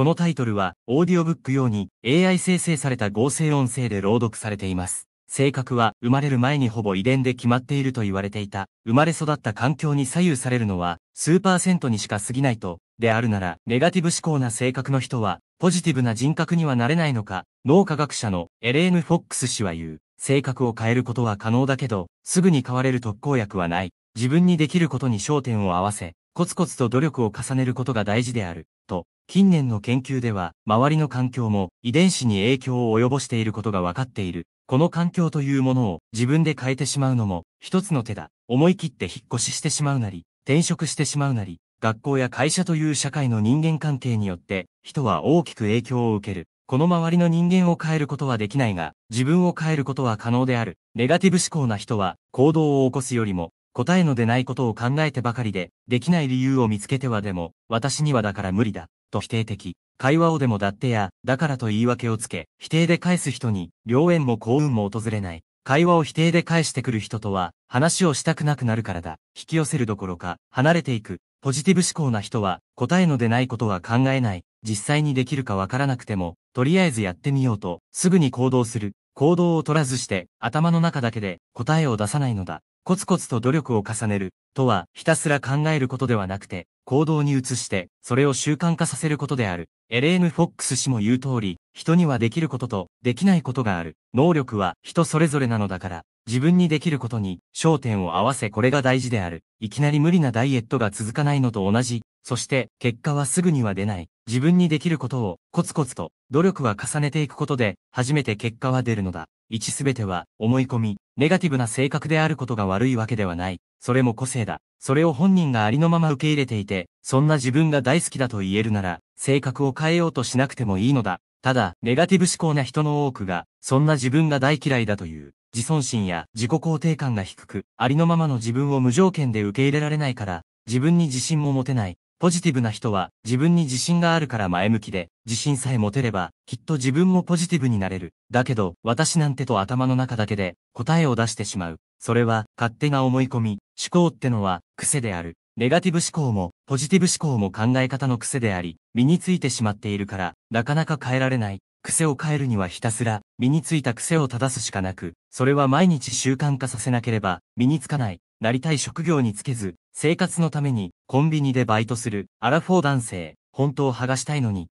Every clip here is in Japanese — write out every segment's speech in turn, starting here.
このタイトルは、オーディオブック用に AI 生成された合成音声で朗読されています。性格は生まれる前にほぼ遺伝で決まっていると言われていた。生まれ育った環境に左右されるのは数パーセントにしか過ぎないと、であるなら、ネガティブ思考な性格の人は、ポジティブな人格にはなれないのか、脳科学者のエレーヌ・フォックス氏は言う。性格を変えることは可能だけど、すぐに変われる特効薬はない。自分にできることに焦点を合わせ、コツコツと努力を重ねることが大事である、と。近年の研究では、周りの環境も遺伝子に影響を及ぼしていることが分かっている。この環境というものを自分で変えてしまうのも一つの手だ。思い切って引っ越ししてしまうなり、転職してしまうなり、学校や会社という社会の人間関係によって、人は大きく影響を受ける。この周りの人間を変えることはできないが、自分を変えることは可能である。ネガティブ思考な人は、行動を起こすよりも、答えの出ないことを考えてばかりで、できない理由を見つけてはでも、私にはだから無理だ。と否定的。会話をでもだってや、だからと言い訳をつけ、否定で返す人に、良縁も幸運も訪れない。会話を否定で返してくる人とは、話をしたくなくなるからだ。引き寄せるどころか、離れていく。ポジティブ思考な人は、答えの出ないことは考えない。実際にできるかわからなくても、とりあえずやってみようと、すぐに行動する。行動を取らずして、頭の中だけで答えを出さないのだ。コツコツと努力を重ねる、とは、ひたすら考えることではなくて、行動に移して、それを習慣化させることである。エレーヌ・フォックス氏も言う通り、人にはできることと、できないことがある。能力は人それぞれなのだから、自分にできることに焦点を合わせこれが大事である。いきなり無理なダイエットが続かないのと同じ。そして、結果はすぐには出ない。自分にできることを、コツコツと、努力は重ねていくことで、初めて結果は出るのだ。一すべては、思い込み、ネガティブな性格であることが悪いわけではない。それも個性だ。それを本人がありのまま受け入れていて、そんな自分が大好きだと言えるなら、性格を変えようとしなくてもいいのだ。ただ、ネガティブ思考な人の多くが、そんな自分が大嫌いだという、自尊心や自己肯定感が低く、ありのままの自分を無条件で受け入れられないから、自分に自信も持てない。ポジティブな人は自分に自信があるから前向きで、自信さえ持てれば、きっと自分もポジティブになれる。だけど、私なんてと頭の中だけで答えを出してしまう。それは勝手な思い込み、思考ってのは癖である。ネガティブ思考もポジティブ思考も考え方の癖であり、身についてしまっているから、なかなか変えられない。癖を変えるにはひたすら、身についた癖を正すしかなく、それは毎日習慣化させなければ、身につかない。なりたい職業につけず、生活のためにコンビニでバイトするアラフォー男性、本当を剥がしたいのに。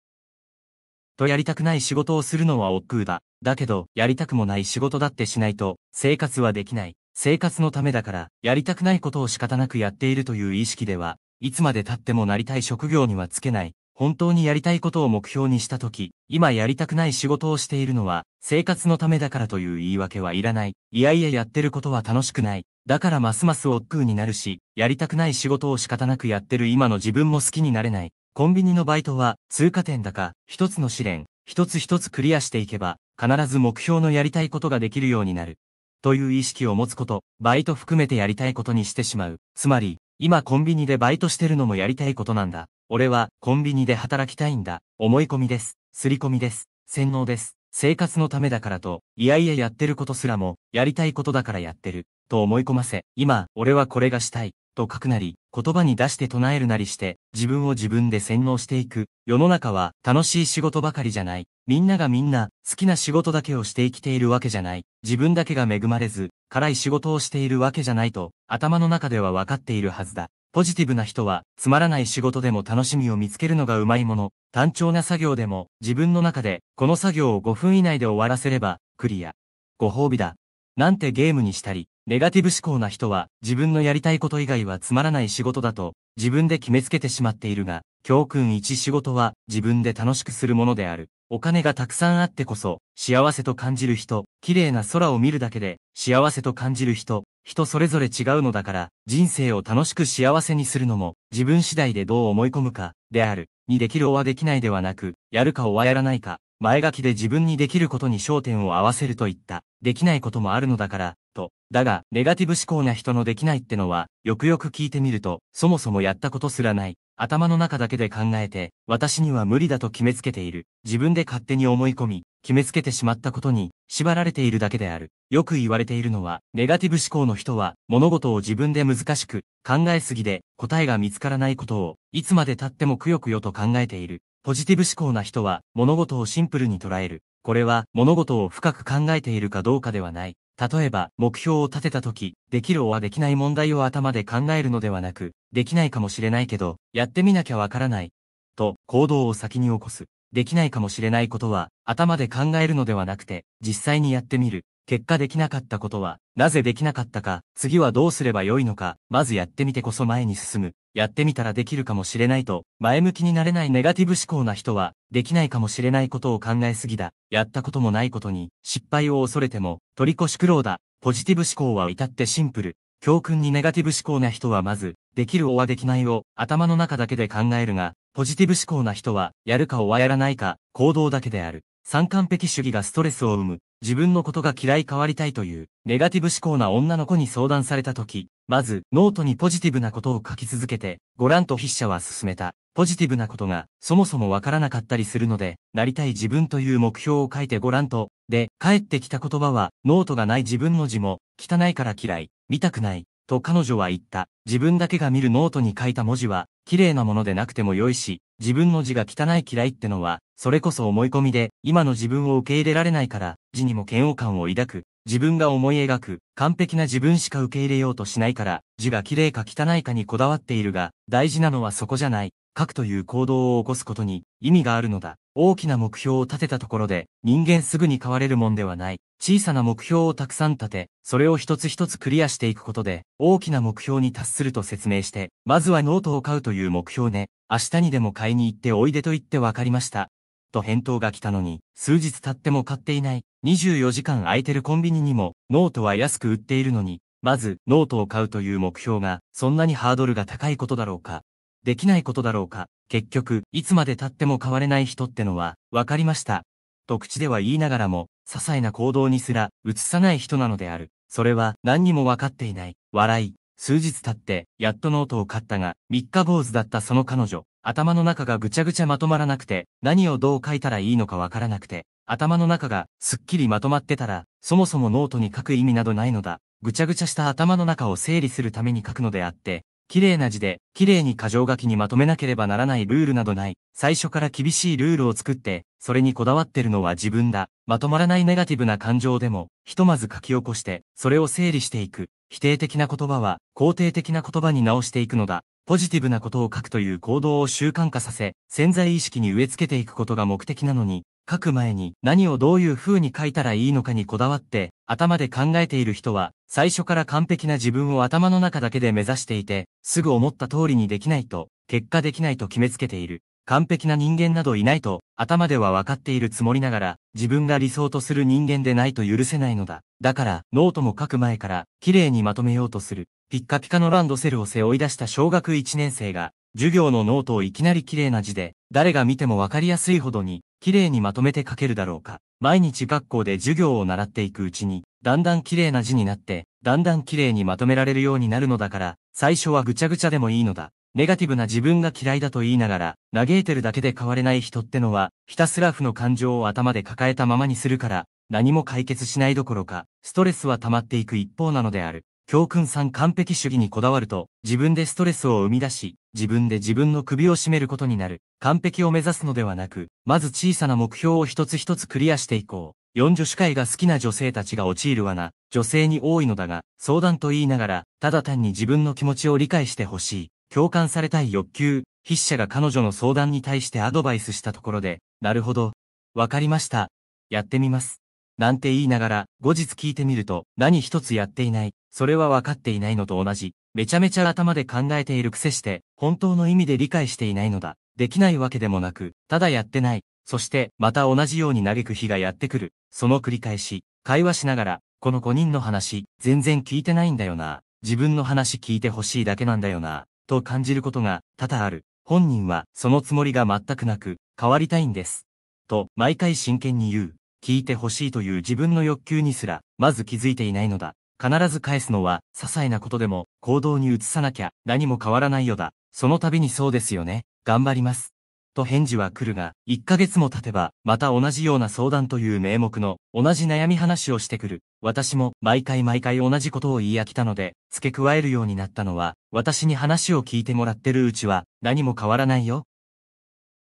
とやりたくない仕事をするのは億劫だ。だけど、やりたくもない仕事だってしないと、生活はできない。生活のためだから、やりたくないことを仕方なくやっているという意識では、いつまで経ってもなりたい職業にはつけない。本当にやりたいことを目標にしたとき、今やりたくない仕事をしているのは、生活のためだからという言い訳はいらない。いやいややってることは楽しくない。だからますます億劫になるし、やりたくない仕事を仕方なくやってる今の自分も好きになれない。コンビニのバイトは、通過点だか、一つの試練、一つ一つクリアしていけば、必ず目標のやりたいことができるようになる。という意識を持つこと、バイト含めてやりたいことにしてしまう。つまり、今コンビニでバイトしてるのもやりたいことなんだ。俺はコンビニで働きたいんだ。思い込みです。刷り込みです。洗脳です。生活のためだからと、いやいややってることすらも、やりたいことだからやってる。と思い込ませ、今、俺はこれがしたい。と書くなり、言葉に出して唱えるなりして、自分を自分で洗脳していく。世の中は楽しい仕事ばかりじゃない。みんながみんな好きな仕事だけをして生きているわけじゃない。自分だけが恵まれず、辛い仕事をしているわけじゃないと、頭の中ではわかっているはずだ。ポジティブな人は、つまらない仕事でも楽しみを見つけるのがうまいもの、単調な作業でも、自分の中で、この作業を5分以内で終わらせれば、クリア。ご褒美だ。なんてゲームにしたり、ネガティブ思考な人は自分のやりたいこと以外はつまらない仕事だと自分で決めつけてしまっているが、教訓1仕事は自分で楽しくするものである。お金がたくさんあってこそ幸せと感じる人、綺麗な空を見るだけで幸せと感じる人、人それぞれ違うのだから人生を楽しく幸せにするのも自分次第でどう思い込むかである。にできるおはできないではなく、やるかおはやらないか、前書きで自分にできることに焦点を合わせるといった、できないこともあるのだから、と、だが、ネガティブ思考な人のできないってのは、よくよく聞いてみると、そもそもやったことすらない。頭の中だけで考えて、私には無理だと決めつけている。自分で勝手に思い込み、決めつけてしまったことに、縛られているだけである。よく言われているのは、ネガティブ思考の人は、物事を自分で難しく、考えすぎで、答えが見つからないことを、いつまで経ってもくよくよと考えている。ポジティブ思考な人は、物事をシンプルに捉える。これは、物事を深く考えているかどうかではない。例えば、目標を立てた時、できるはできない問題を頭で考えるのではなく、できないかもしれないけど、やってみなきゃわからない。と、行動を先に起こす。できないかもしれないことは、頭で考えるのではなくて、実際にやってみる。結果できなかったことは、なぜできなかったか、次はどうすればよいのか、まずやってみてこそ前に進む。やってみたらできるかもしれないと、前向きになれないネガティブ思考な人は、できないかもしれないことを考えすぎだ。やったこともないことに、失敗を恐れても、取り越し苦労だ。ポジティブ思考は至ってシンプル。教訓にネガティブ思考な人はまず、できるおはできないを頭の中だけで考えるが、ポジティブ思考な人は、やるかおはやらないか、行動だけである。三完璧主義がストレスを生む、自分のことが嫌い変わりたいという、ネガティブ思考な女の子に相談された時、まず、ノートにポジティブなことを書き続けて、ご覧と筆者は進めた。ポジティブなことが、そもそもわからなかったりするので、なりたい自分という目標を書いてご覧と、で、帰ってきた言葉は、ノートがない自分の字も、汚いから嫌い、見たくない、と彼女は言った。自分だけが見るノートに書いた文字は、綺麗なものでなくても良いし、自分の字が汚い嫌いってのは、それこそ思い込みで、今の自分を受け入れられないから、字にも嫌悪感を抱く、自分が思い描く、完璧な自分しか受け入れようとしないから、字が綺麗か汚いかにこだわっているが、大事なのはそこじゃない。書くという行動を起こすことに意味があるのだ。大きな目標を立てたところで、人間すぐに変われるもんではない。小さな目標をたくさん立て、それを一つ一つクリアしていくことで、大きな目標に達すると説明して、まずはノートを買うという目標ね。明日にでも買いに行っておいでと言って分かりました。と返答が来たのに、数日経っても買っていない。24時間空いてるコンビニにも、ノートは安く売っているのに、まず、ノートを買うという目標が、そんなにハードルが高いことだろうか。できないことだろうか。結局、いつまで経っても変われない人ってのは、わかりました。と口では言いながらも、些細な行動にすら、移さない人なのである。それは、何にもわかっていない。笑い。数日経って、やっとノートを買ったが、三日坊主だったその彼女。頭の中がぐちゃぐちゃまとまらなくて、何をどう書いたらいいのかわからなくて、頭の中がすっきりまとまってたら、そもそもノートに書く意味などないのだ。ぐちゃぐちゃした頭の中を整理するために書くのであって、綺麗な字で、綺麗に箇条書きにまとめなければならないルールなどない。最初から厳しいルールを作って、それにこだわってるのは自分だ。まとまらないネガティブな感情でも、ひとまず書き起こして、それを整理していく。否定的な言葉は、肯定的な言葉に直していくのだ。ポジティブなことを書くという行動を習慣化させ、潜在意識に植え付けていくことが目的なのに、書く前に何をどういう風に書いたらいいのかにこだわって頭で考えている人は最初から完璧な自分を頭の中だけで目指していてすぐ思った通りにできないと結果できないと決めつけている完璧な人間などいないと頭では分かっているつもりながら自分が理想とする人間でないと許せないのだだからノートも書く前から綺麗にまとめようとするピッカピカのランドセルを背負い出した小学1年生が、授業のノートをいきなり綺麗な字で、誰が見てもわかりやすいほどに、綺麗にまとめて書けるだろうか。毎日学校で授業を習っていくうちに、だんだん綺麗な字になって、だんだん綺麗にまとめられるようになるのだから、最初はぐちゃぐちゃでもいいのだ。ネガティブな自分が嫌いだと言いながら、嘆いてるだけで変われない人ってのは、ひたすら負の感情を頭で抱えたままにするから、何も解決しないどころか、ストレスは溜まっていく一方なのである。教訓3完璧主義にこだわると、自分でストレスを生み出し、自分で自分の首を絞めることになる。完璧を目指すのではなく、まず小さな目標を一つ一つクリアしていこう。4女子会が好きな女性たちが陥る罠、女性に多いのだが、相談と言いながら、ただ単に自分の気持ちを理解してほしい。共感されたい欲求、筆者が彼女の相談に対してアドバイスしたところで、なるほど。わかりました。やってみます。なんて言いながら、後日聞いてみると、何一つやっていない、それは分かっていないのと同じ、めちゃめちゃ頭で考えている癖して、本当の意味で理解していないのだ。できないわけでもなく、ただやってない。そして、また同じように嘆く日がやってくる。その繰り返し、会話しながら、この5人の話、全然聞いてないんだよな。自分の話聞いてほしいだけなんだよな。と感じることが多々ある。本人は、そのつもりが全くなく、変わりたいんです。と、毎回真剣に言う。聞いてほしいという自分の欲求にすら、まず気づいていないのだ。必ず返すのは、些細なことでも、行動に移さなきゃ、何も変わらないよだ。その度にそうですよね。頑張ります。と返事は来るが、1ヶ月も経てば、また同じような相談という名目の、同じ悩み話をしてくる。私も、毎回毎回同じことを言い飽きたので、付け加えるようになったのは、私に話を聞いてもらってるうちは、何も変わらないよ。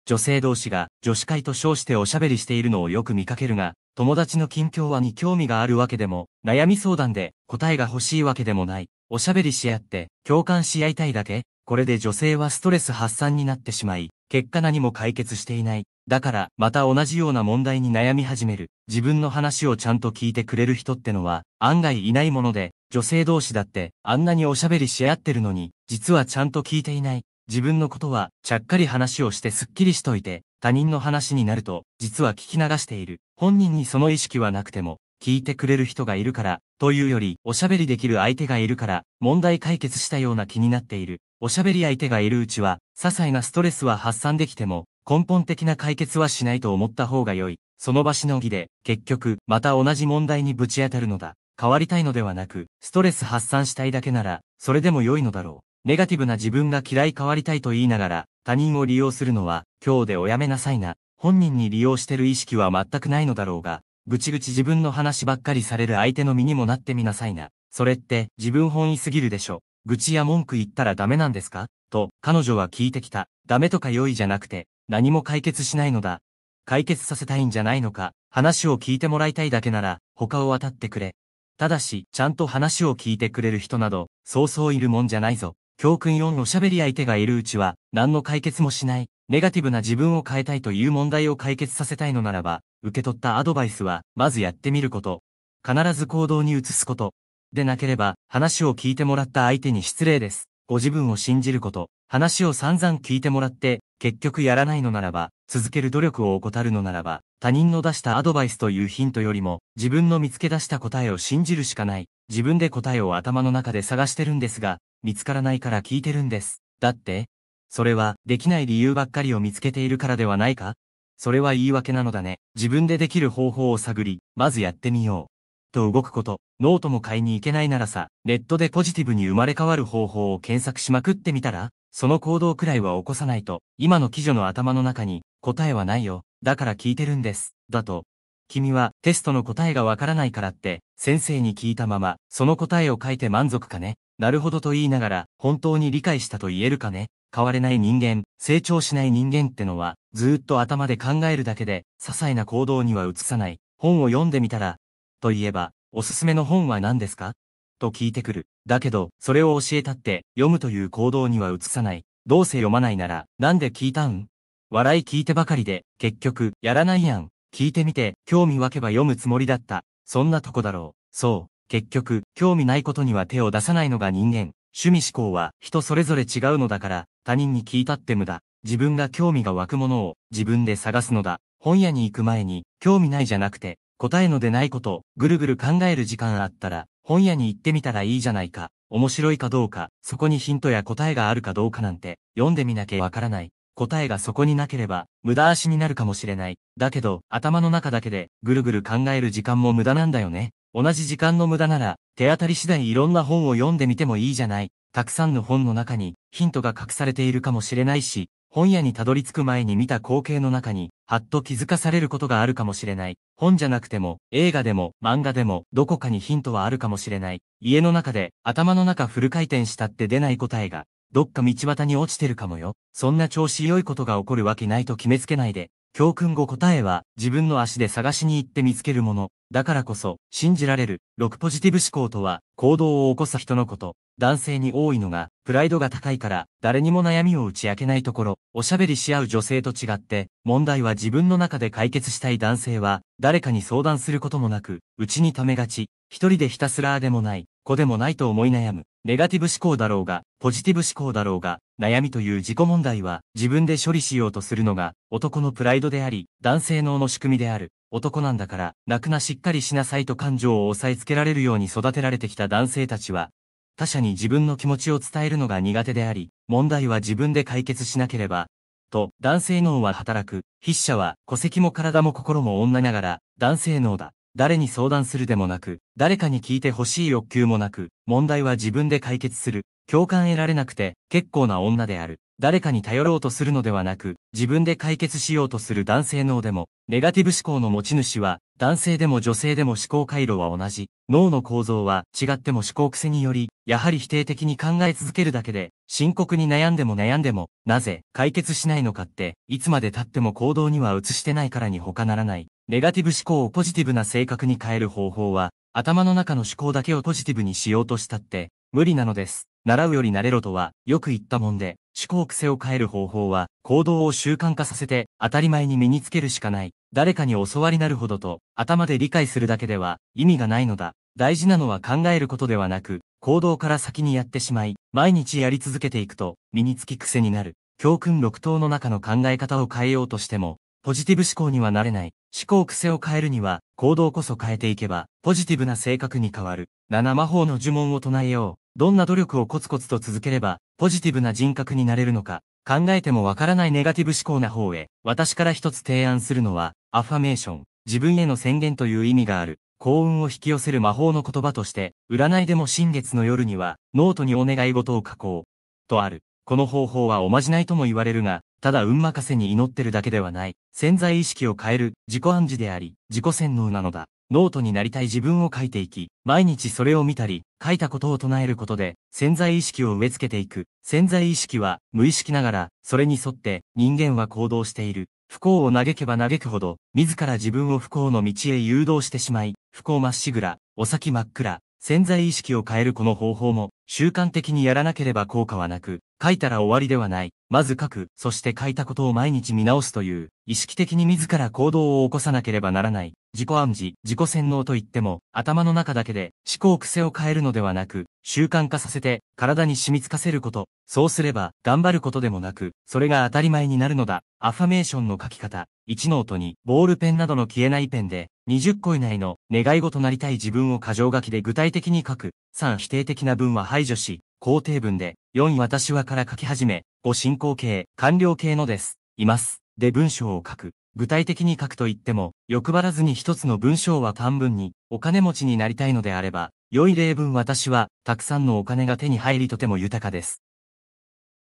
女性同士が女子会と称しておしゃべりしているのをよく見かけるが、友達の近況はに興味があるわけでも、悩み相談で答えが欲しいわけでもない。おしゃべりし合って、共感し合いたいだけこれで女性はストレス発散になってしまい、結果何も解決していない。だから、また同じような問題に悩み始める。自分の話をちゃんと聞いてくれる人ってのは、案外いないもので、女性同士だって、あんなにおしゃべりし合ってるのに、実はちゃんと聞いていない。自分のことは、ちゃっかり話をしてすっきりしといて、他人の話になると、実は聞き流している。本人にその意識はなくても、聞いてくれる人がいるから、というより、おしゃべりできる相手がいるから、問題解決したような気になっている。おしゃべり相手がいるうちは、些細なストレスは発散できても、根本的な解決はしないと思った方が良い。その場しのぎで、結局、また同じ問題にぶち当たるのだ。変わりたいのではなく、ストレス発散したいだけなら、それでも良いのだろう。ネガティブな自分が嫌い変わりたいと言いながら、他人を利用するのは、今日でおやめなさいな、本人に利用してる意識は全くないのだろうが、ぐちぐち自分の話ばっかりされる相手の身にもなってみなさいな。それって自分本位すぎるでしょ。愚痴や文句言ったらダメなんですかと、彼女は聞いてきた。ダメとか良いじゃなくて、何も解決しないのだ。解決させたいんじゃないのか、話を聞いてもらいたいだけなら、他を渡ってくれ。ただし、ちゃんと話を聞いてくれる人など、そうそういるもんじゃないぞ。教訓4の喋り相手がいるうちは、何の解決もしない、ネガティブな自分を変えたいという問題を解決させたいのならば、受け取ったアドバイスは、まずやってみること。必ず行動に移すこと。でなければ、話を聞いてもらった相手に失礼です。ご自分を信じること。話を散々聞いてもらって、結局やらないのならば、続ける努力を怠るのならば、他人の出したアドバイスというヒントよりも、自分の見つけ出した答えを信じるしかない。自分で答えを頭の中で探してるんですが、見つからないから聞いてるんです。だって、それは、できない理由ばっかりを見つけているからではないかそれは言い訳なのだね。自分でできる方法を探り、まずやってみよう。と動くこと、ノートも買いに行けないならさ、ネットでポジティブに生まれ変わる方法を検索しまくってみたら、その行動くらいは起こさないと、今の記女の頭の中に、答えはないよ。だから聞いてるんです。だと、君はテストの答えがわからないからって先生に聞いたままその答えを書いて満足かねなるほどと言いながら本当に理解したと言えるかね変われない人間、成長しない人間ってのはずっと頭で考えるだけで些細な行動には移さない本を読んでみたらといえばおすすめの本は何ですかと聞いてくる。だけど、それを教えたって読むという行動には移さない。どうせ読まないなら、なんで聞いたん笑い聞いてばかりで、結局、やらないやん。聞いてみて、興味湧けば読むつもりだった。そんなとこだろう。そう。結局、興味ないことには手を出さないのが人間。趣味思考は人それぞれ違うのだから、他人に聞いたって無駄。自分が興味が湧くものを自分で探すのだ。本屋に行く前に、興味ないじゃなくて、答えの出ないこと、ぐるぐる考える時間あったら、本屋に行ってみたらいいじゃないか。面白いかどうか、そこにヒントや答えがあるかどうかなんて、読んでみなきゃわからない。答えがそこになければ、無駄足になるかもしれない。だけど、頭の中だけで、ぐるぐる考える時間も無駄なんだよね。同じ時間の無駄なら、手当たり次第いろんな本を読んでみてもいいじゃない。たくさんの本の中に、ヒントが隠されているかもしれないし、本屋にたどり着く前に見た光景の中に、はっと気づかされることがあるかもしれない。本じゃなくても、映画でも、漫画でも、どこかにヒントはあるかもしれない。家の中で、頭の中フル回転したって出ない答えが、どっか道端に落ちてるかもよ。そんな調子良いことが起こるわけないと決めつけないで。教訓後答えは、自分の足で探しに行って見つけるもの。だからこそ、信じられる。6ポジティブ思考とは、行動を起こす人のこと。男性に多いのが、プライドが高いから、誰にも悩みを打ち明けないところ、おしゃべりし合う女性と違って、問題は自分の中で解決したい男性は、誰かに相談することもなく、うちに溜めがち、一人でひたすらでもない、子でもないと思い悩む。ネガティブ思考だろうが、ポジティブ思考だろうが、悩みという自己問題は自分で処理しようとするのが男のプライドであり、男性脳の仕組みである。男なんだから、泣くなしっかりしなさいと感情を抑えつけられるように育てられてきた男性たちは、他者に自分の気持ちを伝えるのが苦手であり、問題は自分で解決しなければ、と、男性脳は働く。筆者は、戸籍も体も心も女ながら、男性脳だ。誰に相談するでもなく、誰かに聞いて欲しい欲求もなく、問題は自分で解決する、共感得られなくて、結構な女である。誰かに頼ろうとするのではなく、自分で解決しようとする男性脳でも、ネガティブ思考の持ち主は、男性でも女性でも思考回路は同じ。脳の構造は違っても思考癖により、やはり否定的に考え続けるだけで、深刻に悩んでも悩んでも、なぜ解決しないのかって、いつまで経っても行動には移してないからに他ならない。ネガティブ思考をポジティブな性格に変える方法は、頭の中の思考だけをポジティブにしようとしたって、無理なのです。習うより慣れろとは、よく言ったもんで、思考癖を変える方法は、行動を習慣化させて、当たり前に身につけるしかない。誰かに教わりなるほどと、頭で理解するだけでは、意味がないのだ。大事なのは考えることではなく、行動から先にやってしまい、毎日やり続けていくと、身につき癖になる。教訓6等の中の考え方を変えようとしても、ポジティブ思考にはなれない。思考癖を変えるには、行動こそ変えていけば、ポジティブな性格に変わる。7魔法の呪文を唱えよう。どんな努力をコツコツと続ければ、ポジティブな人格になれるのか。考えてもわからないネガティブ思考な方へ、私から一つ提案するのは、アファメーション。自分への宣言という意味がある。幸運を引き寄せる魔法の言葉として、占いでも新月の夜には、ノートにお願い事を書こう。とある。この方法はおまじないとも言われるが、ただ運任せに祈ってるだけではない、潜在意識を変える、自己暗示であり、自己洗脳なのだ。ノートになりたい自分を書いていき、毎日それを見たり、書いたことを唱えることで、潜在意識を植え付けていく。潜在意識は、無意識ながら、それに沿って、人間は行動している。不幸を嘆けば嘆くほど、自ら自分を不幸の道へ誘導してしまい、不幸まっしぐら、お先真っ暗、潜在意識を変えるこの方法も、習慣的にやらなければ効果はなく、書いたら終わりではない。まず書く、そして書いたことを毎日見直すという、意識的に自ら行動を起こさなければならない、自己暗示、自己洗脳といっても、頭の中だけで思考癖を変えるのではなく、習慣化させて体に染みつかせること。そうすれば、頑張ることでもなく、それが当たり前になるのだ。アファメーションの書き方。1ノートに、ボールペンなどの消えないペンで、20個以内の願い事なりたい自分を過剰書きで具体的に書く。3否定的な文は排除し、肯定文で、4位私はから書き始め、5進行形、完了形のです、います。で文章を書く。具体的に書くと言っても、欲張らずに一つの文章は短文に、お金持ちになりたいのであれば、良い例文私は、たくさんのお金が手に入りとても豊かです。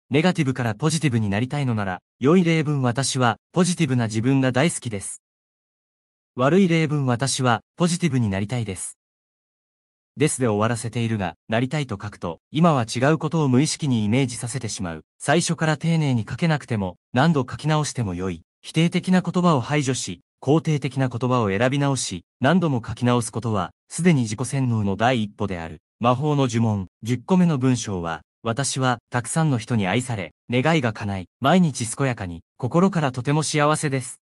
ネガティブからポジティブになりたいのなら、良い例文私は、ポジティブな自分が大好きです。悪い例文私は、ポジティブになりたいです。ですで終わらせているが、なりたいと書くと、今は違うことを無意識にイメージさせてしまう。最初から丁寧に書けなくても、何度書き直しても良い。否定的な言葉を排除し、肯定的な言葉を選び直し、何度も書き直すことは、すでに自己洗脳の第一歩である。魔法の呪文、10個目の文章は、私は、たくさんの人に愛され、願いが叶い、毎日健やかに、心からとても幸せです。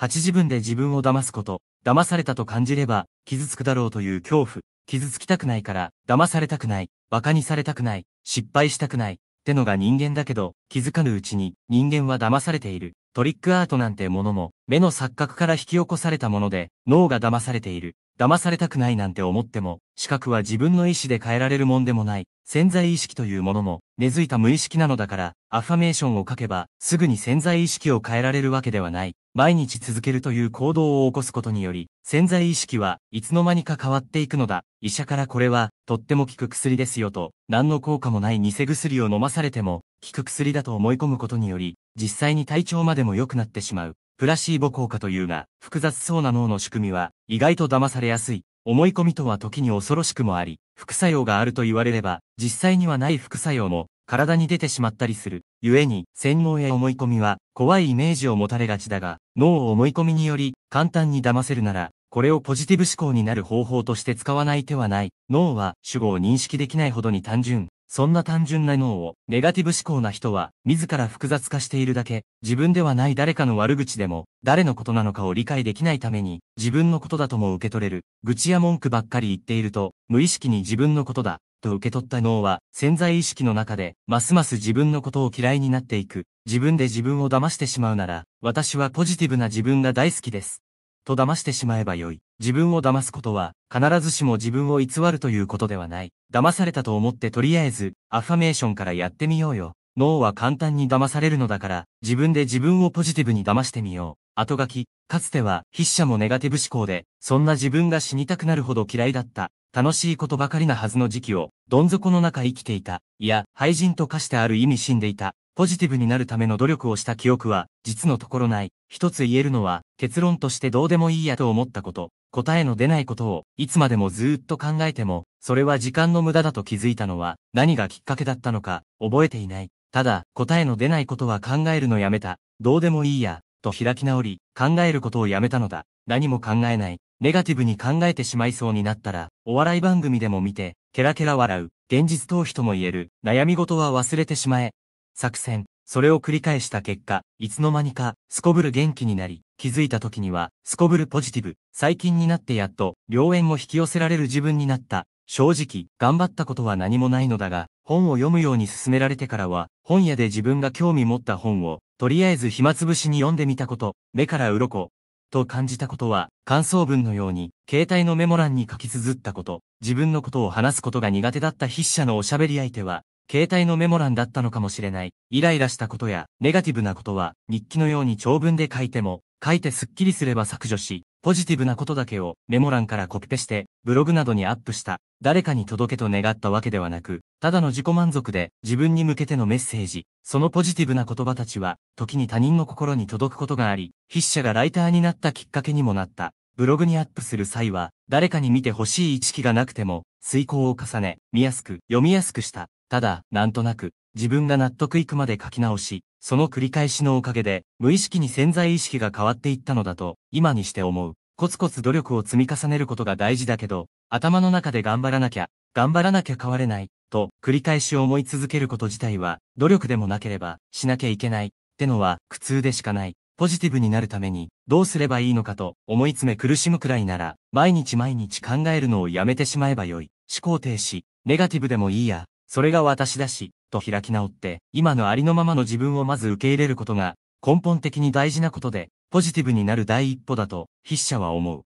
8自分で自分を騙すこと、騙されたと感じれば、傷つくだろうという恐怖、傷つきたくないから、騙されたくない、馬鹿にされたくない、失敗したくない、ってのが人間だけど、気づかぬうちに人間は騙されている。トリックアートなんてものも、目の錯覚から引き起こされたもので、脳が騙されている。騙されたくないなんて思っても、資格は自分の意志で変えられるもんでもない、潜在意識というものも、根付いた無意識なのだから、アファメーションを書けば、すぐに潜在意識を変えられるわけではない。毎日続けるという行動を起こすことにより、潜在意識はいつの間にか変わっていくのだ。医者からこれは、とっても効く薬ですよと、何の効果もない偽薬を飲まされても、効く薬だと思い込むことにより、実際に体調までも良くなってしまう。プラシーボ効果というが、複雑そうな脳の仕組みは、意外と騙されやすい。思い込みとは時に恐ろしくもあり、副作用があると言われれば、実際にはない副作用も、体に出てしまったりする。故に、洗脳や思い込みは、怖いイメージを持たれがちだが、脳を思い込みにより、簡単に騙せるなら、これをポジティブ思考になる方法として使わない手はない。脳は、主語を認識できないほどに単純。そんな単純な脳を、ネガティブ思考な人は、自ら複雑化しているだけ、自分ではない誰かの悪口でも、誰のことなのかを理解できないために、自分のことだとも受け取れる。愚痴や文句ばっかり言っていると、無意識に自分のことだ、と受け取った脳は、潜在意識の中で、ますます自分のことを嫌いになっていく。自分で自分を騙してしまうなら、私はポジティブな自分が大好きです。と騙してしまえばよい。自分を騙すことは、必ずしも自分を偽るということではない。騙されたと思ってとりあえず、アファメーションからやってみようよ。脳は簡単に騙されるのだから、自分で自分をポジティブに騙してみよう。後書き、かつては筆者もネガティブ思考で、そんな自分が死にたくなるほど嫌いだった。楽しいことばかりなはずの時期を、どん底の中生きていた。いや、廃人と化してある意味死んでいた。ポジティブになるための努力をした記憶は、実のところない。一つ言えるのは、結論としてどうでもいいやと思ったこと、答えの出ないことを、いつまでもずーっと考えても、それは時間の無駄だと気づいたのは、何がきっかけだったのか、覚えていない。ただ、答えの出ないことは考えるのやめた。どうでもいいや、と開き直り、考えることをやめたのだ。何も考えない。ネガティブに考えてしまいそうになったら、お笑い番組でも見て、ケラケラ笑う。現実逃避とも言える。悩み事は忘れてしまえ。作戦。それを繰り返した結果、いつの間にか、すこぶる元気になり、気づいた時には、すこぶるポジティブ、最近になってやっと、良縁を引き寄せられる自分になった。正直、頑張ったことは何もないのだが、本を読むように勧められてからは、本屋で自分が興味持った本を、とりあえず暇つぶしに読んでみたこと、目から鱗と感じたことは、感想文のように、携帯のメモ欄に書き綴ったこと、自分のことを話すことが苦手だった筆者のおしゃべり相手は、携帯のメモ欄だったのかもしれない。イライラしたことや、ネガティブなことは、日記のように長文で書いても、書いてスッキリすれば削除し、ポジティブなことだけをメモ欄からコピペして、ブログなどにアップした、誰かに届けと願ったわけではなく、ただの自己満足で自分に向けてのメッセージ、そのポジティブな言葉たちは、時に他人の心に届くことがあり、筆者がライターになったきっかけにもなった。ブログにアップする際は、誰かに見てほしい意識がなくても、遂行を重ね、見やすく、読みやすくした。ただ、なんとなく、自分が納得いくまで書き直し、その繰り返しのおかげで、無意識に潜在意識が変わっていったのだと、今にして思う。コツコツ努力を積み重ねることが大事だけど、頭の中で頑張らなきゃ、頑張らなきゃ変われない、と、繰り返し思い続けること自体は、努力でもなければ、しなきゃいけない、ってのは、苦痛でしかない。ポジティブになるために、どうすればいいのかと、思い詰め苦しむくらいなら、毎日毎日考えるのをやめてしまえばよい。思考停止、ネガティブでもいいや、それが私だし、と開き直って、今のありのままの自分をまず受け入れることが、根本的に大事なことで、ポジティブになる第一歩だと、筆者は思う。